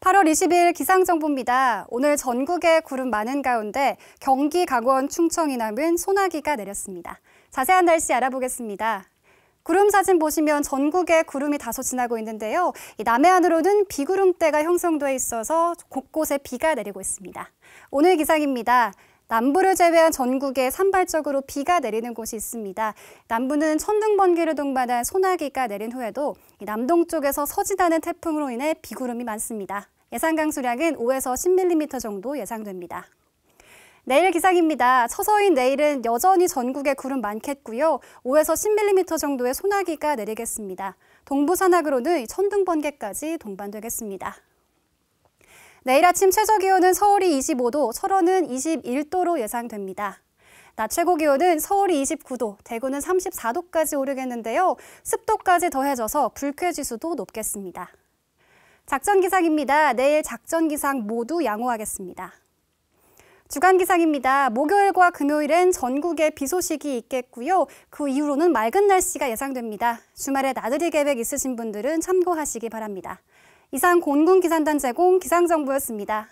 8월 20일 기상정보입니다. 오늘 전국에 구름 많은 가운데 경기, 강원, 충청, 이남은 소나기가 내렸습니다. 자세한 날씨 알아보겠습니다. 구름 사진 보시면 전국에 구름이 다소 지나고 있는데요. 이 남해안으로는 비구름대가 형성돼 있어서 곳곳에 비가 내리고 있습니다. 오늘 기상입니다. 남부를 제외한 전국에 산발적으로 비가 내리는 곳이 있습니다. 남부는 천둥 번개를 동반한 소나기가 내린 후에도 남동쪽에서 서지다는 태풍으로 인해 비구름이 많습니다. 예상 강수량은 5에서 10mm 정도 예상됩니다. 내일 기상입니다. 서서인 내일은 여전히 전국에 구름 많겠고요. 5에서 10mm 정도의 소나기가 내리겠습니다. 동부 산악으로는 천둥 번개까지 동반되겠습니다. 내일 아침 최저 기온은 서울이 25도, 철원은 21도로 예상됩니다. 낮 최고 기온은 서울이 29도, 대구는 34도까지 오르겠는데요. 습도까지 더해져서 불쾌 지수도 높겠습니다. 작전 기상입니다. 내일 작전 기상 모두 양호하겠습니다. 주간 기상입니다. 목요일과 금요일엔 전국에 비 소식이 있겠고요. 그 이후로는 맑은 날씨가 예상됩니다. 주말에 나들이 계획 있으신 분들은 참고하시기 바랍니다. 이상 공군기상단 제공 기상정보였습니다.